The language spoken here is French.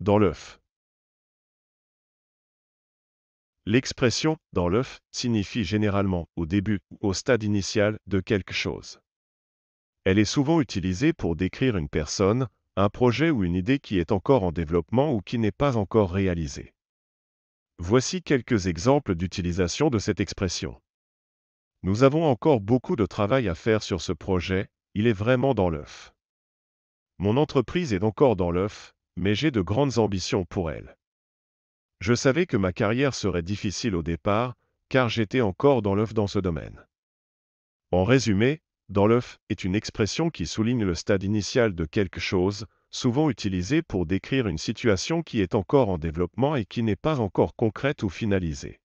dans l'œuf. L'expression dans l'œuf signifie généralement au début ou au stade initial de quelque chose. Elle est souvent utilisée pour décrire une personne, un projet ou une idée qui est encore en développement ou qui n'est pas encore réalisée. Voici quelques exemples d'utilisation de cette expression. Nous avons encore beaucoup de travail à faire sur ce projet, il est vraiment dans l'œuf. Mon entreprise est encore dans l'œuf, mais j'ai de grandes ambitions pour elle. Je savais que ma carrière serait difficile au départ, car j'étais encore dans l'œuf dans ce domaine. En résumé, dans l'œuf est une expression qui souligne le stade initial de quelque chose, souvent utilisée pour décrire une situation qui est encore en développement et qui n'est pas encore concrète ou finalisée.